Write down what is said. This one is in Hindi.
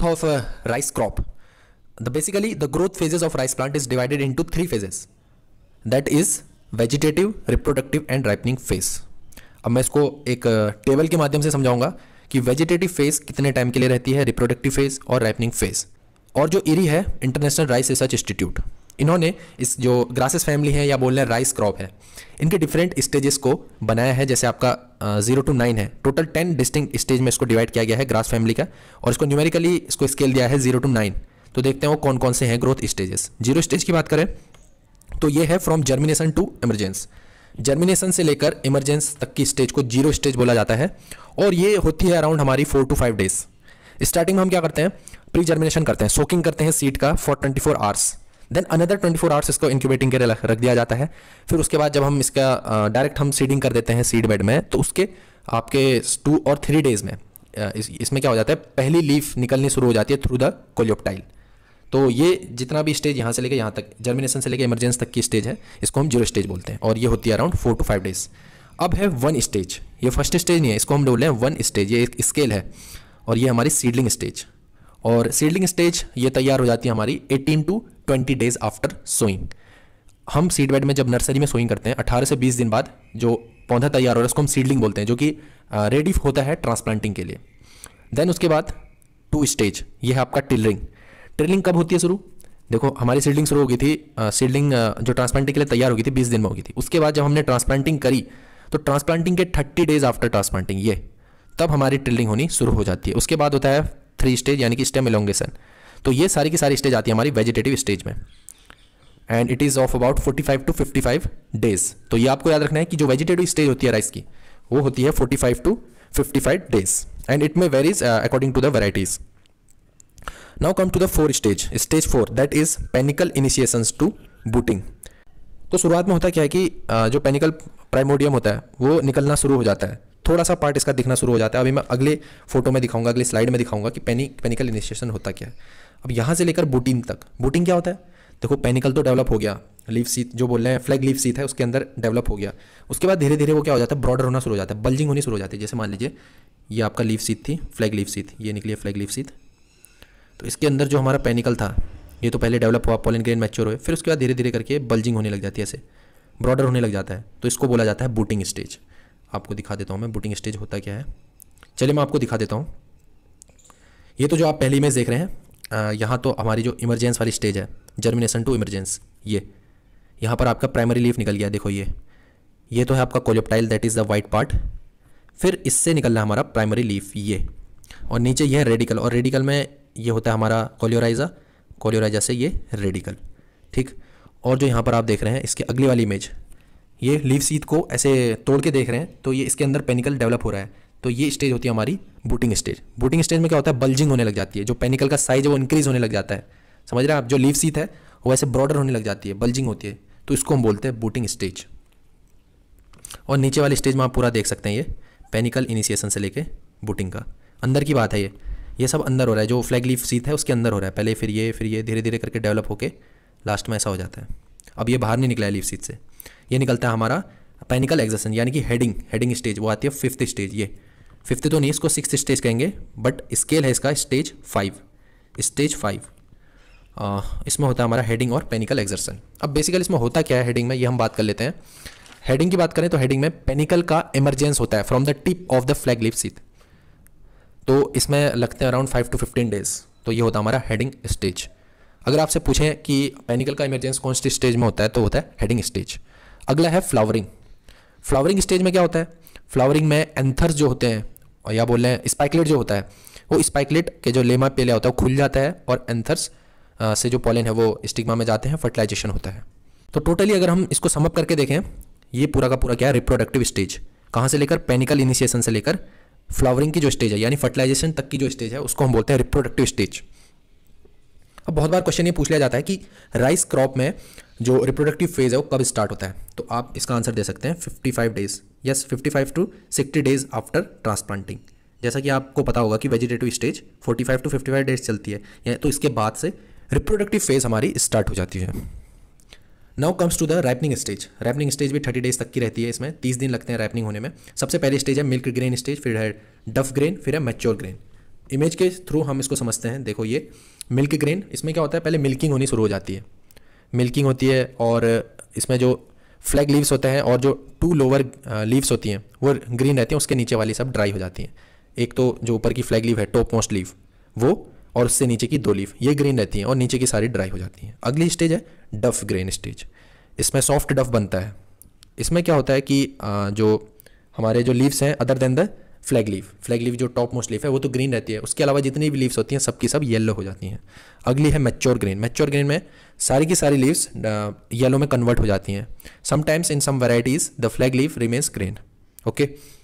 growth of a rice crop the basically the growth phases of rice plant is divided into three phases that is vegetative reproductive and ripening phase अब मैं इसको एक टेबल के माध्यम से समझाऊंगा कि वेजिटेटिव फेज कितने टाइम के लिए रहती है रिप्रोडक्टिव फेज और राइपनिंग फेज और जो इरी है इंटरनेशनल राइस रिसर्च इंस्टीट्यूट इन्होंने इस जो ग्रासेस फैमिली है या बोल रहे हैं राइस क्रॉप है इनके डिफरेंट स्टेजेस को बनाया है जैसे आपका जीरो टू नाइन है टोटल टेन डिस्टिंग स्टेज में इसको डिवाइड किया गया है ग्रास फैमिली का और इसको न्यूमेरिकली इसको स्केल दिया है जीरो टू नाइन तो देखते हैं वो कौन कौन से हैं ग्रोथ स्टेजेस जीरो स्टेज की बात करें तो ये है from germination to emergence germination से लेकर इमरजेंस तक की स्टेज को जीरो स्टेज बोला जाता है और ये होती है अराउंड हमारी four to five days starting में हम क्या करते हैं प्री जर्मिनेशन करते हैं सोकिंग करते हैं सीड का for twenty four hours then another 24 hours इसको इंक्यूबेटिंग लिए रख दिया जाता है फिर उसके बाद जब हम इसका डायरेक्ट हम सीडिंग कर देते हैं सीड बेड में तो उसके आपके टू और थ्री डेज में इस, इसमें क्या हो जाता है पहली लीफ निकलनी शुरू हो जाती है थ्रू द कोलियोप्टाइल तो ये जितना भी स्टेज यहाँ से लेकर यहाँ तक जर्मिनेशन से लेकर इमरजेंस तक की स्टेज है इसको हम जीरो स्टेज बोलते हैं और ये होती है around four to five days अब है वन स्टेज ये फर्स्ट स्टेज नहीं है इसको हम बोल रहे हैं वन स्टेज ये एक स्केल है और ये हमारी सीडलिंग स्टेज और सीडलिंग स्टेज ये तैयार हो जाती है हमारी eighteen to twenty days after sowing हम सीड बेड में जब नर्सरी में सोइंग करते हैं अठारह से बीस दिन बाद जो पौधा तैयार हो रहा है उसको हम सीडलिंग बोलते हैं जो कि रेडी होता है ट्रांसप्लांटिंग के लिए देन उसके बाद टू स्टेज ये है आपका टिलरिंग ट्रिलिंग कब होती है शुरू देखो हमारी सीडलिंग शुरू हो गई थी सीडलिंग जो ट्रांसप्लांटिंग के लिए तैयार हो गई थी बीस दिन में होगी थी उसके बाद जब हमने ट्रांसप्लांटिंग करी तो ट्रांसप्लांटिंग के थर्टी डेज आफ्टर ट्रांसप्लांटिंग ये तब हमारी ट्रिलिंग होनी शुरू हो जाती है उसके बाद होता है थ्री स्टेज यानी कि स्टेम एलोंगेशन तो ये सारी की सारी स्टेज आती है हमारी वेजिटेटिव स्टेज में and it is of about 45 to fifty days तो ये आपको याद रखना है कि जो वेजिटेटिव स्टेज होती है राइस की वो होती है 45 to fifty days and it may varies according to the varieties now come to the four stage stage four that is panicle initiation to booting तो शुरुआत में होता क्या है कि uh, जो पेनिकल प्राइमोडियम होता है वो निकलना शुरू हो जाता है थोड़ा सा पार्ट इसका दिखना शुरू हो जाता है अभी मैं अगले फोटो में दिखाऊंगा अगले स्लाइड में दिखाऊंगा कि पेनी पेनिकल इनिशिएशन होता क्या है अब यहाँ से लेकर बूटिंग तक बूटिंग क्या होता है देखो पेनिकल तो डेवलप हो गया लीफ सीथ जो बोल रहे हैं फ्लैग लीफ सीथ है उसके अंदर डेवलप हो गया उसके बाद धीरे धीरे वो क्या हो जाता है ब्रॉडर होना शुरू हो जाता है बल्जिंग होनी शुरू हो जाती है जैसे मान लीजिए ये आपका लीफ सीथ थी फ्लैग लीफ सीथ ये निकली है फ्लैग लीफ सीथ तो इसके अंदर जो हमारा पेनिकल था ये तो पहले डेवलप हुआ पॉलन ग्रेन मैच्योर हुए फिर उसके बाद धीरे धीरे करके बल्जिंग होने लग जाती है ऐसे ब्रॉडर होने लग जाता है तो इसको बोला जाता है बूटिंग स्टेज आपको दिखा देता हूँ मैं बूटिंग स्टेज होता क्या है चलिए मैं आपको दिखा देता हूँ ये तो जो आप पहली इमेज देख रहे हैं यहाँ तो हमारी जो इमरजेंस वाली स्टेज है जर्मिनेशन टू इमरजेंस ये यहाँ पर आपका प्राइमरी लीफ निकल गया देखो ये ये तो है आपका coleoptile that is the white part फिर इससे निकलना हमारा प्राइमरी लीफ ये और नीचे यह रेडिकल और रेडिकल में ये होता है हमारा कोलियोराइजा कोलियोराइजा से ये रेडिकल ठीक और जो यहाँ पर आप देख रहे हैं इसके अगली वाली इमेज ये लीव सीथ को ऐसे तोड़ के देख रहे हैं तो ये इसके अंदर पेनिकल डेवलप हो रहा है तो ये स्टेज होती है हमारी बूटिंग स्टेज बूटिंग स्टेज में क्या होता है बल्जिंग होने लग जाती है जो पेनिकल का साइज है वो इंक्रीज होने लग जाता है समझ रहे हैं आप जो लीव सीथ है वो ऐसे ब्रॉडर होने लग जाती है बल्जिंग होती है तो इसको हम बोलते हैं बूटिंग स्टेज और नीचे वाले स्टेज में आप पूरा देख सकते हैं ये पेनिकल इनिशिएशन से लेके बूटिंग का अंदर की बात है ये ये सब अंदर हो रहा है जो फ्लैग लीफ सीथ है उसके अंदर हो रहा है पहले फिर ये फिर ये धीरे धीरे करके डेवलप होके लास्ट में ऐसा हो जाता है अब ये बाहर नहीं निकला है लीफ सीथ से ये निकलता है हमारा पेनिकल एग्जेशन यानी कि हेडिंग हेडिंग स्टेज वो आती है फिफ्थ स्टेज ये फिफ्थ तो नहीं इसको सिक्स स्टेज कहेंगे बट स्केल है इसका स्टेज फाइव स्टेज फाइव इसमें होता है हमारा हेडिंग और पेनिकल एक्जर्सन अब बेसिकली इसमें होता क्या है हेडिंग में ये हम बात कर लेते हैं हेडिंग की बात करें तो हेडिंग में पेनिकल का इमरजेंस होता है from the tip of the flag leaf sheath तो इसमें लगते हैं around five to fifteen days तो ये होता है हमारा हेडिंग स्टेज अगर आपसे पूछें कि पेनिकल का इमरजेंस कौन से स्टेज में होता है तो होता है हेडिंग स्टेज अगला है फ्लावरिंग फ्लावरिंग स्टेज में क्या होता है फ्लावरिंग में एंथर्स जो होते हैं और या बोल रहे हैं स्पाइकलेट जो होता है वो स्पाइकलेट के जो लेमा पेलिया होता है वो खुल जाता है और एंथर्स से जो पॉलन है वो स्टिग्मा में जाते हैं फर्टिलाइजेशन होता है तो टोटली अगर हम इसको समअप करके देखें ये पूरा का पूरा क्या है रिप्रोडक्टिव स्टेज कहाँ से लेकर पेनिकल इनिशिएशन से लेकर फ्लावरिंग की जो स्टेज है यानी फर्टिलाइजेशन तक की जो स्टेज है उसको हम बोलते हैं रिप्रोडक्टिव स्टेज अब बहुत बार क्वेश्चन ये पूछ लिया जाता है कि राइस क्रॉप में जो रिप्रोडक्टिव फेज़ है वो कब स्टार्ट होता है तो आप इसका आंसर दे सकते हैं 55 days yes 55 to 60 days after transplanting जैसा कि आपको पता होगा कि वेजिटेटिव स्टेज 45 टू 55 डेज चलती है या तो इसके बाद से रिप्रोडक्टिव फेज़ हमारी स्टार्ट हो जाती है now comes to the ripening stage ripening stage भी थर्टी डेज तक की रहती है इसमें तीस दिन लगते हैं रैपनिंग होने में सबसे पहले स्टेज है मिल्क ग्रेन स्टेज फिर है डफ ग्रेन फिर है मेच्योर ग्रेन इमेज के थ्रू हम इसको समझते हैं देखो ये मिल्क ग्रेन इसमें क्या होता है पहले मिल्किंग होनी शुरू हो जाती है मिल्किंग होती है और इसमें जो फ्लैग लीव्स होते हैं और जो टू लोअर लीव्स होती हैं वो ग्रीन रहती हैं उसके नीचे वाली सब ड्राई हो जाती हैं एक तो जो ऊपर की फ्लैग लीव है टॉप मोस्ट लीव वो और उससे नीचे की दो लीव ये ग्रीन रहती हैं और नीचे की सारी ड्राई हो जाती हैं अगली स्टेज है डफ ग्रेन स्टेज इसमें सॉफ्ट डफ बनता है इसमें क्या होता है कि जो हमारे जो लीव्स हैं other than the flag leaf flag leaf जो टॉप मोस्ट लीफ है वो तो ग्रीन रहती है उसके अलावा जितनी भी लीव्स होती हैं सबकी सब येलो हो जाती हैं अगली है मैच्योर ग्रीन मैच्योर ग्रीन में सारी की सारी लीव्स येलो में कन्वर्ट हो जाती हैं sometimes in some varieties the flag leaf remains green okay